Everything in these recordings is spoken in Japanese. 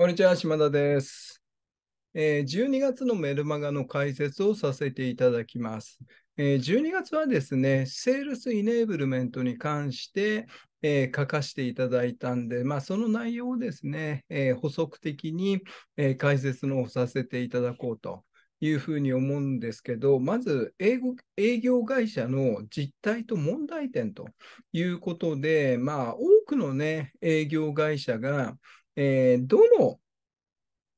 こんにちは、島田です。えー、12月のメルマガの解説をさせていただきます。えー、12月はですね、セールスイネーブルメントに関して、えー、書かせていただいたんで、まあ、その内容をですね、え補足的に、え解説のをさせていただこうというふうに思うんですけど、まず英語営業会社の実態と問題点ということで、まあ、多くの、ね、営業会社が、えー、どの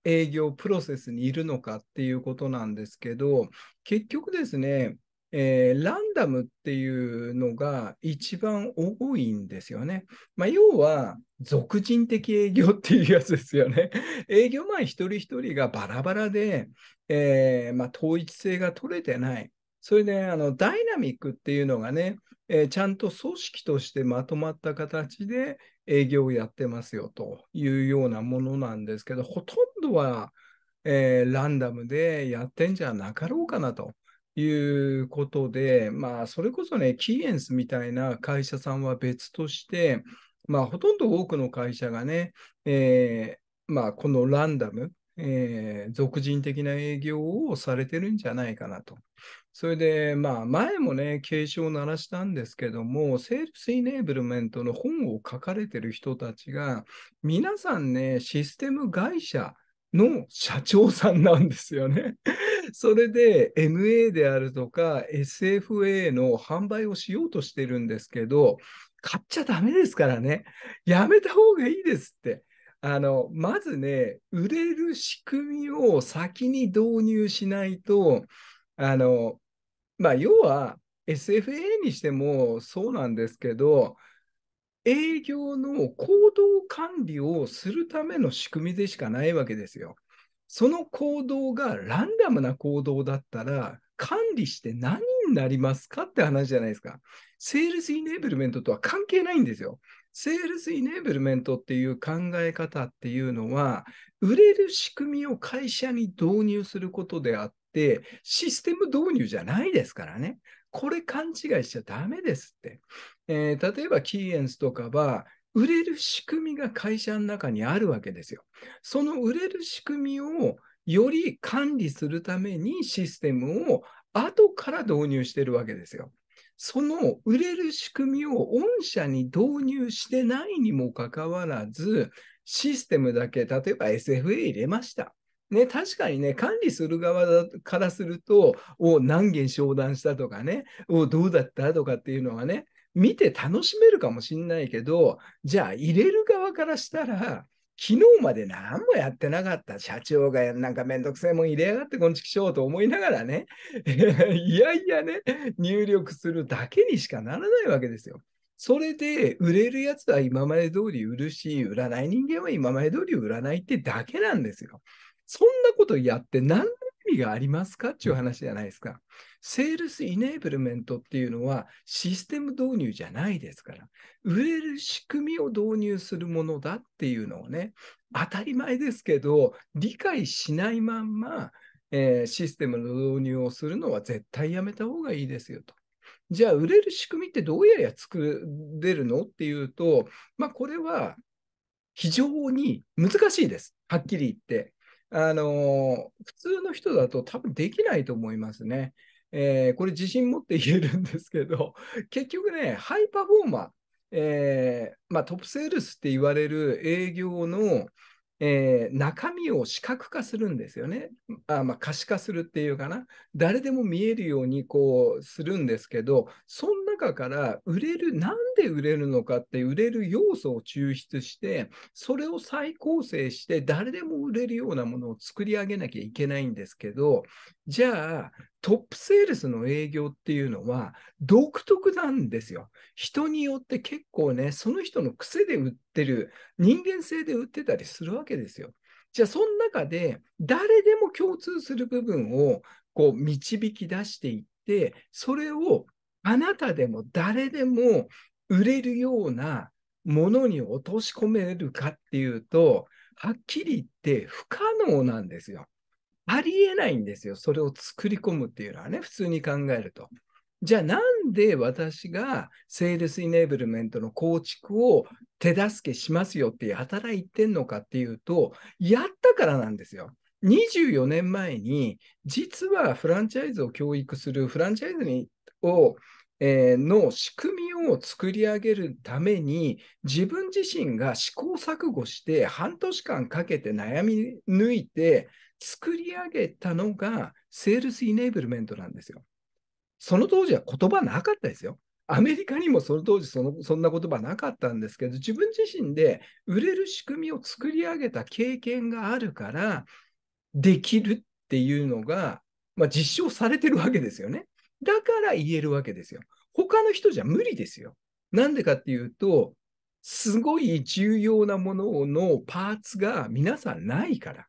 営業プロセスにいるのかっていうことなんですけど、結局ですね、えー、ランダムっていうのが一番多いんですよね。まあ、要は、俗人的営業っていうやつですよね。営業前一人一人がバラバラで、えー、まあ、統一性が取れてない。それで、あの、ダイナミックっていうのがね、えー、ちゃんと組織としてまとまった形で営業をやってますよというようなものなんですけど、ほとんどは、えー、ランダムでやってんじゃなかろうかなということで、まあ、それこそね、キーエンスみたいな会社さんは別として、まあ、ほとんど多くの会社がね、えー、まあ、このランダム、えー、俗人的な営業をされてるんじゃないかなと。それで、まあ、前もね、警鐘を鳴らしたんですけども、セールスイネーブルメントの本を書かれてる人たちが、皆さんね、システム会社の社長さんなんですよね。それで MA であるとか SFA の販売をしようとしてるんですけど、買っちゃダメですからね。やめた方がいいですって。あの、まずね、売れる仕組みを先に導入しないと、あの、まあ、要は SFA にしてもそうなんですけど、営業の行動管理をするための仕組みでしかないわけですよ。その行動がランダムな行動だったら、管理して何になりますかって話じゃないですか。セールスイネーブルメントとは関係ないんですよ。セールスイネーブルメントっていう考え方っていうのは、売れる仕組みを会社に導入することであって、システム導入じゃないですからね。これ勘違いしちゃダメですって。えー、例えばキーエンスとかは、売れる仕組みが会社の中にあるわけですよ。その売れる仕組みをより管理するためにシステムを後から導入してるわけですよ。その売れる仕組みを御社に導入してないにもかかわらず、システムだけ、例えば SFA 入れました。ね、確かにね、管理する側からすると、お何件商談したとかね、おどうだったとかっていうのはね、見て楽しめるかもしれないけど、じゃあ入れる側からしたら、昨日まで何もやってなかった社長がなんかめんどくせえもん入れやがってこんちきしようと思いながらね、いやいやね、入力するだけにしかならないわけですよ。それで売れるやつは今まで通り売るし、売らない人間は今まで通り売らないってだけなんですよ。そんなことやって何がありますかっていう話じゃないですか。セールスイネーブルメントっていうのはシステム導入じゃないですから、売れる仕組みを導入するものだっていうのをね、当たり前ですけど、理解しないまんま、えー、システムの導入をするのは絶対やめた方がいいですよと。じゃあ、売れる仕組みってどうやら作れるのっていうと、まあ、これは非常に難しいです。はっきり言って。あの普通の人だと多分できないと思いますね。えー、これ自信持って言えるんですけど、結局ね、ハイパフォーマー、えーまあ、トップセールスって言われる営業の、えー、中身を視覚化するんですよね。あまあ、可視化するっていうかな。誰でも見えるようにこうするんですけど、その中から売れる、なんで売れるのかって売れる要素を抽出して、それを再構成して誰でも売れるようなものを作り上げなきゃいけないんですけど、じゃあ、トップセールスの営業っていうのは独特なんですよ。人によって結構ね、その人の癖で売ってる、人間性で売ってたりするわけですよ。じゃあ、その中で誰でも共通する部分をこう導き出していって、それをあなたでも誰でも売れるようなものに落とし込めるかっていうと、はっきり言って不可能なんですよ。ありえないんですよ。それを作り込むっていうのはね、普通に考えると。じゃあなんで私がセールスイネーブルメントの構築を手助けしますよって働いてんのかっていうと、やったからなんですよ。24年前に、実はフランチャイズを教育する、フランチャイズにをの仕組みを作り上げるために自分自身が試行錯誤して半年間かけて悩み抜いて作り上げたのがセールスイネーブルメントなんですよ。その当時は言葉なかったですよ。アメリカにもその当時そのそんな言葉なかったんですけど自分自身で売れる仕組みを作り上げた経験があるからできるっていうのが、まあ、実証されてるわけですよね。だから言えるわけですよ。他の人じゃ無理ですよ。なんでかっていうと、すごい重要なもののパーツが皆さんないから。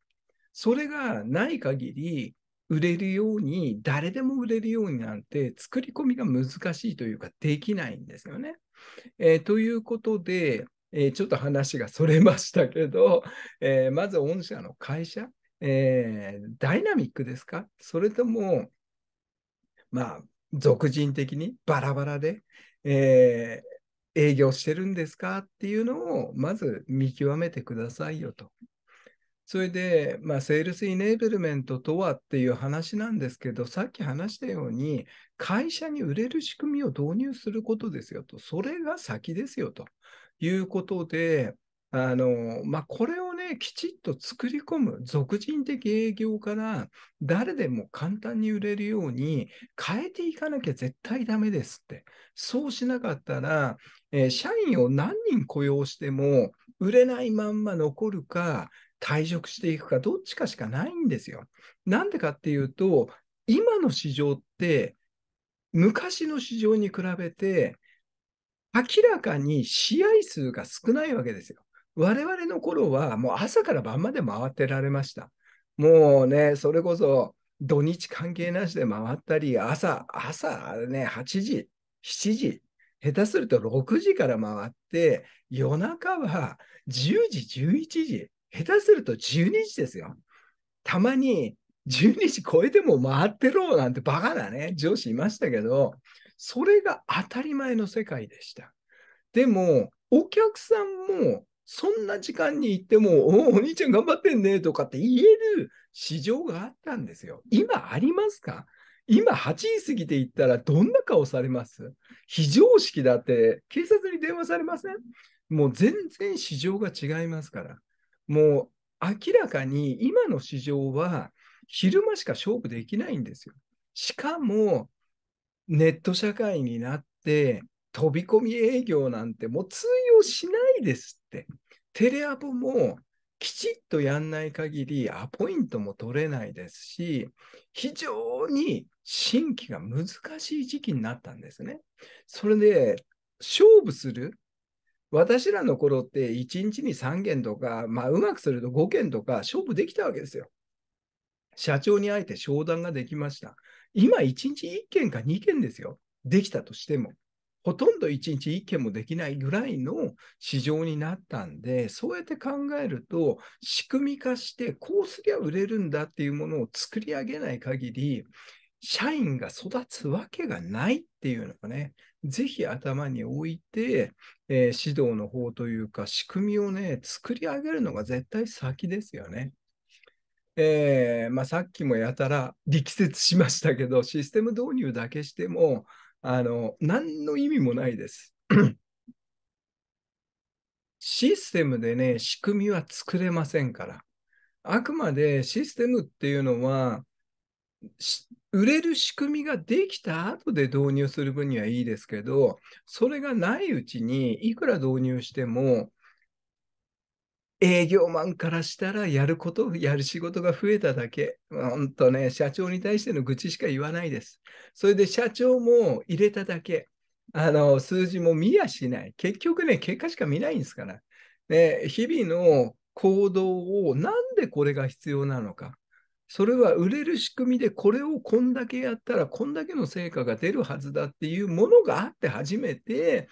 それがない限り、売れるように、誰でも売れるようになんて、作り込みが難しいというか、できないんですよね。えー、ということで、えー、ちょっと話がそれましたけど、えー、まず御社の会社、えダイナミックですかそれとも、まあ、俗人的にバラバラで、えー、営業してるんですかっていうのを、まず見極めてくださいよと。それで、まあ、セールスイネーベルメントとはっていう話なんですけど、さっき話したように、会社に売れる仕組みを導入することですよと、それが先ですよということで、あのまあ、これをできちっと作り込む、俗人的営業から誰でも簡単に売れるように変えていかなきゃ絶対ダメですって。そうしなかったら、えー、社員を何人雇用しても売れないまんま残るか、退職していくか、どっちかしかないんですよ。なんでかっていうと、今の市場って、昔の市場に比べて、明らかに試合数が少ないわけですよ。我々の頃はもう朝から晩まで回ってられました。もうね、それこそ土日関係なしで回ったり、朝、朝ね、8時、7時、下手すると6時から回って、夜中は10時、11時、下手すると12時ですよ。たまに12時超えても回ってろうなんてバカだね、上司いましたけど、それが当たり前の世界でした。でも、お客さんもそんな時間に行っても、おお兄ちゃん頑張ってんねとかって言える市場があったんですよ。今ありますか今8時過ぎて行ったらどんな顔されます非常識だって警察に電話されませんもう全然市場が違いますから。もう明らかに今の市場は昼間しか勝負できないんですよ。しかもネット社会になって飛び込み営業なんてもう通用しないですって。テレアポもきちっとやんない限りアポイントも取れないですし、非常に新規が難しい時期になったんですね。それで、勝負する私らの頃って1日に3件とか、まあ、うまくすると5件とか勝負できたわけですよ。社長に会えて商談ができました。今1日1件か2件ですよ。できたとしても。ほとんど一日一件もできないぐらいの市場になったんで、そうやって考えると、仕組み化して、こうすりゃ売れるんだっていうものを作り上げない限り、社員が育つわけがないっていうのがね、ぜひ頭に置いて、えー、指導の方というか、仕組みをね、作り上げるのが絶対先ですよね。えーまあ、さっきもやたら力説しましたけど、システム導入だけしても、あの、何の意味もないです。システムでね、仕組みは作れませんから。あくまでシステムっていうのは、売れる仕組みができた後で導入する分にはいいですけど、それがないうちにいくら導入しても、営業マンからしたらやること、やる仕事が増えただけ。本当ね、社長に対しての愚痴しか言わないです。それで社長も入れただけ。あの、数字も見やしない。結局ね、結果しか見ないんですから。ね、日々の行動をなんでこれが必要なのか。それは売れる仕組みでこれをこんだけやったらこんだけの成果が出るはずだっていうものがあって初めて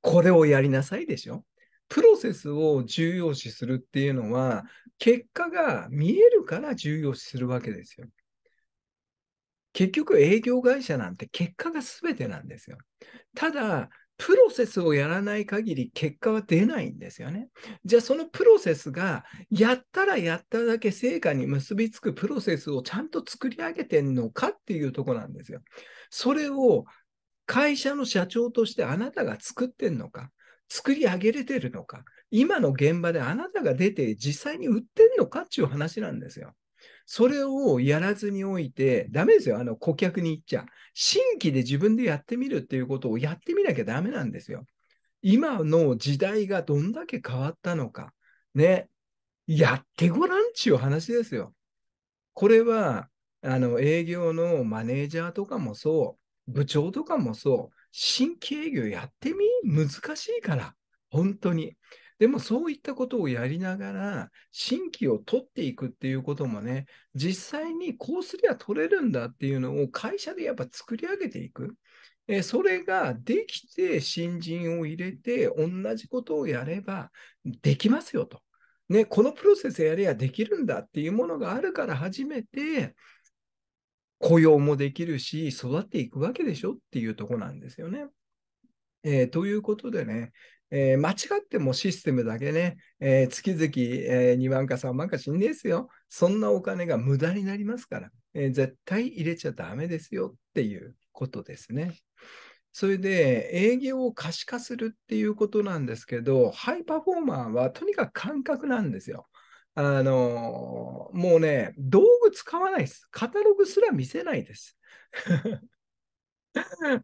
これをやりなさいでしょプロセスを重要視するっていうのは、結果が見えるから重要視するわけですよ。結局営業会社なんて結果が全てなんですよ。ただ、プロセスをやらない限り結果は出ないんですよね。じゃあそのプロセスがやったらやっただけ成果に結びつくプロセスをちゃんと作り上げてんのかっていうとこなんですよ。それを会社の社長としてあなたが作ってんのか、作り上げれてるのか、今の現場であなたが出て実際に売ってんのかっていう話なんですよ。それをやらずにおいて、ダメですよ。あの、顧客に言っちゃ。新規で自分でやってみるっていうことをやってみなきゃダメなんですよ。今の時代がどんだけ変わったのか。ね。やってごらんちゅう話ですよ。これは、あの、営業のマネージャーとかもそう、部長とかもそう、新規営業やってみ難しいから、本当に。でもそういったことをやりながら、新規を取っていくっていうこともね、実際にこうすりゃ取れるんだっていうのを会社でやっぱ作り上げていく。えそれができて、新人を入れて、同じことをやればできますよと。ね、このプロセスやればできるんだっていうものがあるから初めて、雇用もできるし、育っていくわけでしょっていうとこなんですよね。えー、ということでね、えー、間違ってもシステムだけね、えー、月々、え2万か3万か死んですよ。そんなお金が無駄になりますから、え絶対入れちゃダメですよっていうことですね。それで営業を可視化するっていうことなんですけど、ハイパフォーマーはとにかく感覚なんですよ。あのー、もうね、道具使わないです。カタログすら見せないです。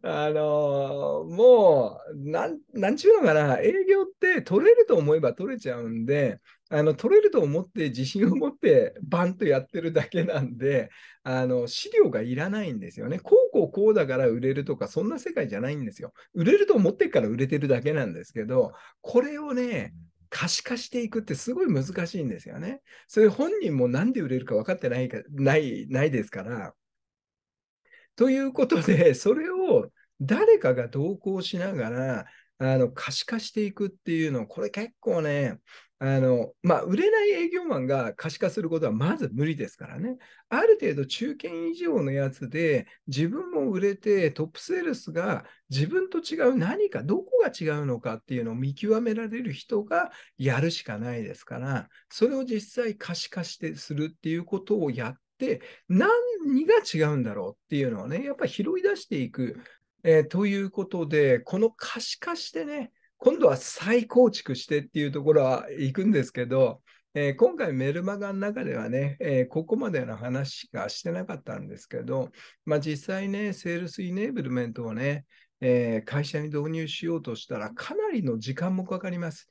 あのー、もう、なん、なんちゅうのかな、営業って取れると思えば取れちゃうんで、あの、取れると思って自信を持ってバンとやってるだけなんで、あの、資料がいらないんですよね。こうこうこうだから売れるとか、そんな世界じゃないんですよ。売れると思ってから売れてるだけなんですけど、これをね、可視化していくってすごい難しいんですよね。それ本人も何で売れるか分かってないかないないですから。ということで、それを誰かが同行しながら、あの可視化していくっていうの、これ結構ね、あのまあ、売れない営業マンが可視化することはまず無理ですからね。ある程度中堅以上のやつで自分も売れてトップセールスが自分と違う何かどこが違うのかっていうのを見極められる人がやるしかないですから、それを実際可視化してするっていうことをやって何が違うんだろうっていうのをね、やっぱり拾い出していくえー、ということで、この可視化してね、今度は再構築してっていうところは行くんですけど、えー、今回メルマガの中ではね、えー、ここまでの話しかしてなかったんですけど、まあ、実際ね、セールスイネーブルメントをね、え会社に導入しようとしたらかなりの時間もかかります。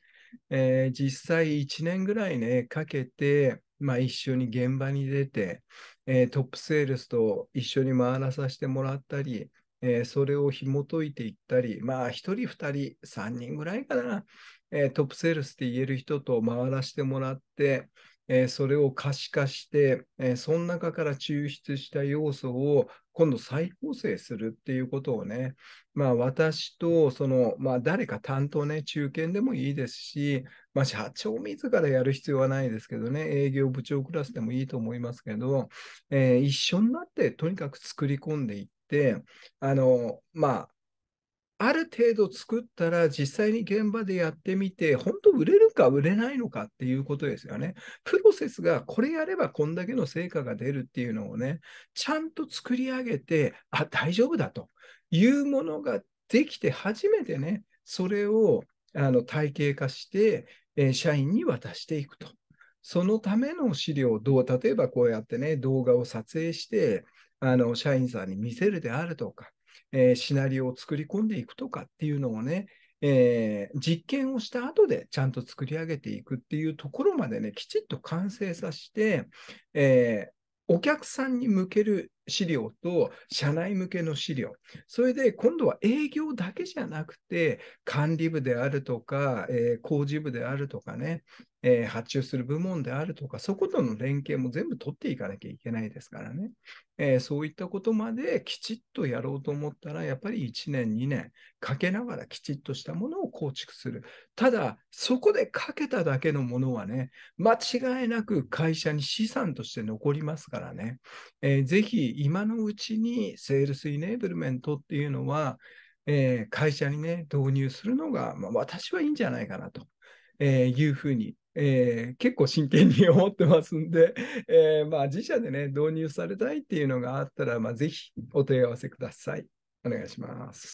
え実際1年ぐらいね、かけて、まあ、一緒に現場に出て、えトップセールスと一緒に回らさせてもらったり、えー、それを紐解いていったり、まあ、1人、2人、3人ぐらいかな、えー、トップセールスって言える人と回らせてもらって、えー、それを可視化して、えその中から抽出した要素を今度再構成するっていうことをね、まあ、私とその、まあ、誰か担当ね、中堅でもいいですし、まあ、社長自らやる必要はないですけどね、営業部長クラスでもいいと思いますけど、えー、一緒になってとにかく作り込んでいって、、あの、まあ、ある程度作ったら実際に現場でやってみて、本当売れるか売れないのかっていうことですよね。プロセスがこれやればこんだけの成果が出るっていうのをね、ちゃんと作り上げて、あ、大丈夫だというものができて初めてね、それをあの体系化して、えー、社員に渡していくと。そのための資料をどう、例えばこうやってね、動画を撮影して、あの社員さんに見せるであるとか、えー、シナリオを作り込んでいくとかっていうのをね、えー、実験をした後でちゃんと作り上げていくっていうところまでね、きちっと完成させて、えー、お客さんに向ける資料と社内向けの資料、それで今度は営業だけじゃなくて、管理部であるとか、えー、工事部であるとかね、えー、発注する部門であるとか、そことの連携も全部取っていかなきゃいけないですからね、えー、そういったことまできちっとやろうと思ったら、やっぱり1年、2年かけながらきちっとしたものを構築する。ただ、そこでかけただけのものはね、間違いなく会社に資産として残りますからね、えー、ぜひ今のうちにセールスイネーブルメントっていうのは、えー、会社にね、導入するのが、まあ、私はいいんじゃないかなと、えー、いうふうに、えー、結構真剣に思ってますんで、えまあ、自社でね、導入されたいっていうのがあったら、まあ、ぜひお問い合わせください。お願いします。